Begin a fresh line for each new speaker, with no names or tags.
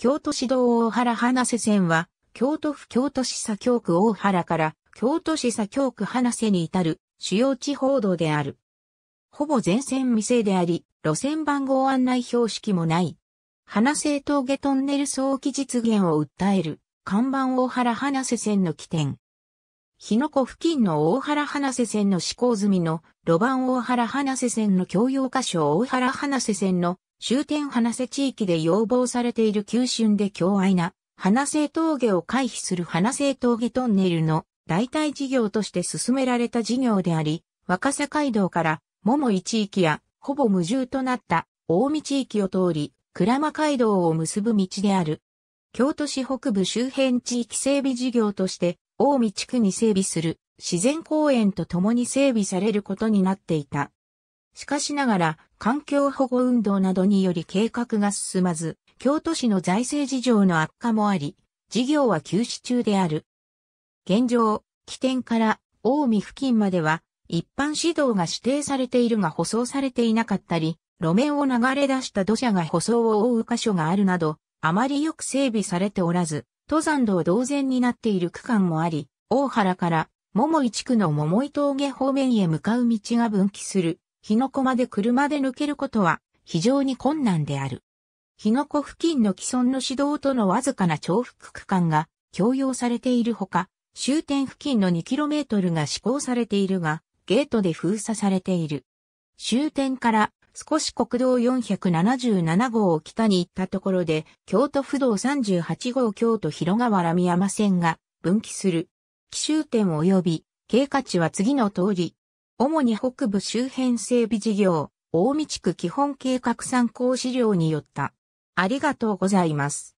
京都市道大原花瀬線は、京都府京都市左京区大原から京都市左京区花瀬に至る主要地方道である。ほぼ全線未成であり、路線番号案内標識もない。花瀬峠トンネル早期実現を訴える看板大原花瀬線の起点。日野湖付近の大原花瀬線の施行済みの路盤大原花瀬線の共用箇所大原花瀬線の終点花瀬地域で要望されている急峻で強愛な花瀬峠を回避する花瀬峠トンネルの代替事業として進められた事業であり、若狭街道から桃井地域やほぼ無重となった大見地域を通り、鞍馬街道を結ぶ道である。京都市北部周辺地域整備事業として大見地区に整備する自然公園と共に整備されることになっていた。しかしながら、環境保護運動などにより計画が進まず、京都市の財政事情の悪化もあり、事業は休止中である。現状、起点から近江付近までは、一般指導が指定されているが舗装されていなかったり、路面を流れ出した土砂が舗装を覆う箇所があるなど、あまりよく整備されておらず、登山道同然になっている区間もあり、大原から桃井地区の桃井峠方面へ向かう道が分岐する日の子まで車で抜けることは非常に困難である。日の子付近の既存の市道とのわずかな重複区間が強要されているほか、終点付近の 2km が施行されているが、ゲートで封鎖されている。終点から少し国道477号を北に行ったところで、京都府道38号京都広川ら美山線が分岐する。奇襲点及び、経過値は次の通り、主に北部周辺整備事業、大見地区基本計画参考資料によった。ありがとうございます。